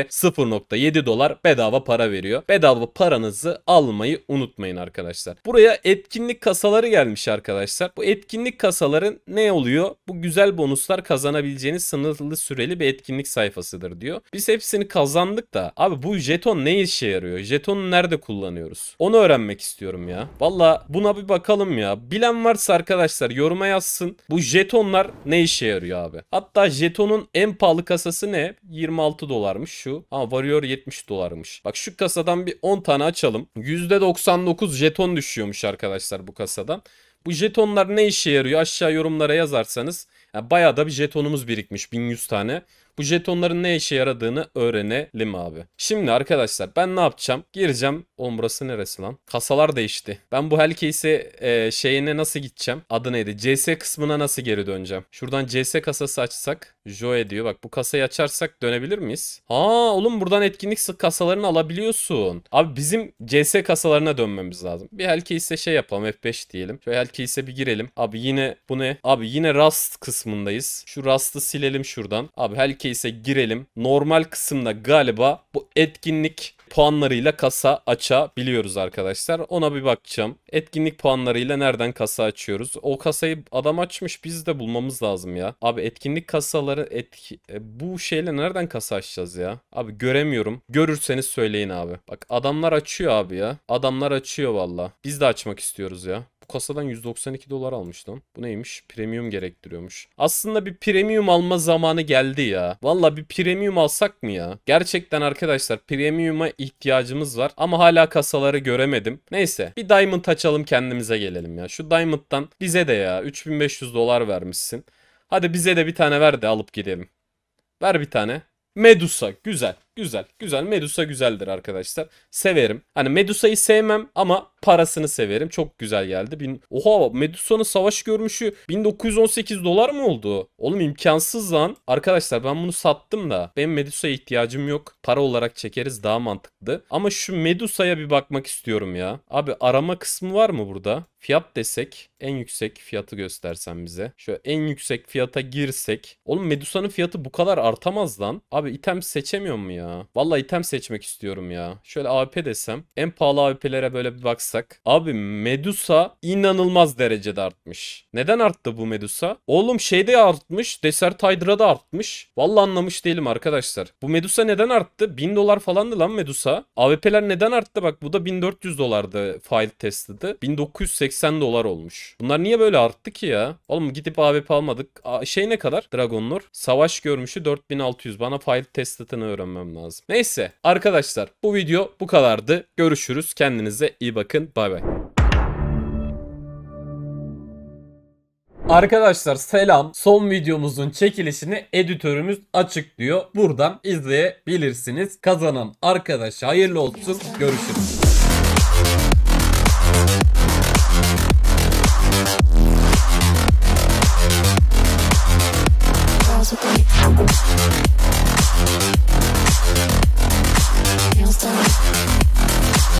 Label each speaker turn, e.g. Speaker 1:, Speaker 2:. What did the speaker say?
Speaker 1: de 0.7 dolar bedava para veriyor. Bedava paranızı almayı unutmayın arkadaşlar. Buraya etkinlik kasaları gelmiş arkadaşlar. Bu etkinlik kasaların ne oluyor? Bu güzel bonuslar kazanabileceğiniz sınırlı süreli bir etkinlik sayfasıdır diyor. Biz hepsini kazandık da abi bu jeton ne işe yarıyor? Jetonu nerede kullanıyoruz? Onu öğrenmek istiyorum ya. Valla buna bir bakalım ya. Bilen varsa arkadaşlar yoruma yazsın. Bu jetonlar ne işe yarıyor abi? Hatta jetonun en pahalı kasası ne? 26 dolarmış şu şu. Ha Warrior 70 dolarmış. Bak şu kasadan bir 10 tane açalım. %99 jeton düşüyormuş arkadaşlar bu kasadan. Bu jetonlar ne işe yarıyor aşağı yorumlara yazarsanız. Yani bayağı da bir jetonumuz birikmiş 1100 tane. Bu jetonların ne işe yaradığını öğrenelim abi. Şimdi arkadaşlar ben ne yapacağım? Gireceğim. Oğlum burası neresi lan? Kasalar değişti. Ben bu Hellcase'i e, şeyine nasıl gideceğim? Adı neydi? CS kısmına nasıl geri döneceğim? Şuradan CS kasası açsak. Joe diyor. Bak bu kasayı açarsak dönebilir miyiz? Ha oğlum buradan etkinlik kasalarını alabiliyorsun. Abi bizim CS kasalarına dönmemiz lazım. Bir Hellcase'e şey yapalım. F5 diyelim. Şöyle Hellcase'e bir girelim. Abi yine bu ne? Abi yine Rust kısmındayız. Şu Rust'ı silelim şuradan. Abi Hellcase case'e girelim. Normal kısımda galiba bu etkinlik puanlarıyla kasa açabiliyoruz arkadaşlar. Ona bir bakacağım. Etkinlik puanlarıyla nereden kasa açıyoruz? O kasayı adam açmış biz de bulmamız lazım ya. Abi etkinlik kasaları etki... E, bu şeyle nereden kasa açacağız ya? Abi göremiyorum. Görürseniz söyleyin abi. Bak adamlar açıyor abi ya. Adamlar açıyor valla. Biz de açmak istiyoruz ya kasadan 192 dolar almıştım. Bu neymiş? Premium gerektiriyormuş. Aslında bir premium alma zamanı geldi ya. Valla bir premium alsak mı ya? Gerçekten arkadaşlar premium'a ihtiyacımız var. Ama hala kasaları göremedim. Neyse bir diamond açalım kendimize gelelim ya. Şu diamond'dan bize de ya 3500 dolar vermişsin. Hadi bize de bir tane ver de alıp gidelim. Ver bir tane. Medusa güzel. Güzel. Güzel. Medusa güzeldir arkadaşlar. Severim. Hani Medusa'yı sevmem ama parasını severim. Çok güzel geldi. Bin... Oha Medusa'nın savaş görmüşü 1918 dolar mı oldu? Oğlum imkansız lan. Arkadaşlar ben bunu sattım da. Benim Medusa'ya ihtiyacım yok. Para olarak çekeriz daha mantıklı. Ama şu Medusa'ya bir bakmak istiyorum ya. Abi arama kısmı var mı burada? Fiyat desek en yüksek fiyatı göstersen bize. Şöyle en yüksek fiyata girsek. Oğlum Medusa'nın fiyatı bu kadar artamaz lan. Abi item seçemiyor mu ya? Vallahi item seçmek istiyorum ya. Şöyle AWP desem. En pahalı AWP'lere böyle bir baksak. Abi Medusa inanılmaz derecede artmış. Neden arttı bu Medusa? Oğlum şeyde artmış. Desert Hydra'da artmış. Vallahi anlamış değilim arkadaşlar. Bu Medusa neden arttı? 1000 dolar falandı lan Medusa. AWP'ler neden arttı? Bak bu da 1400 dolardı file testede. 1980 dolar olmuş. Bunlar niye böyle arttı ki ya? Oğlum gidip AWP almadık. A şey ne kadar? Dragon Lord. Savaş görmüşü 4600. Bana file testedini öğrenmem gitmem lazım. Neyse arkadaşlar bu video bu kadardı. Görüşürüz. Kendinize iyi bakın. Bay bay. Arkadaşlar selam. Son videomuzun çekilişini editörümüz açıklıyor. Buradan izleyebilirsiniz. Kazanan arkadaş hayırlı olsun. Görüşürüz.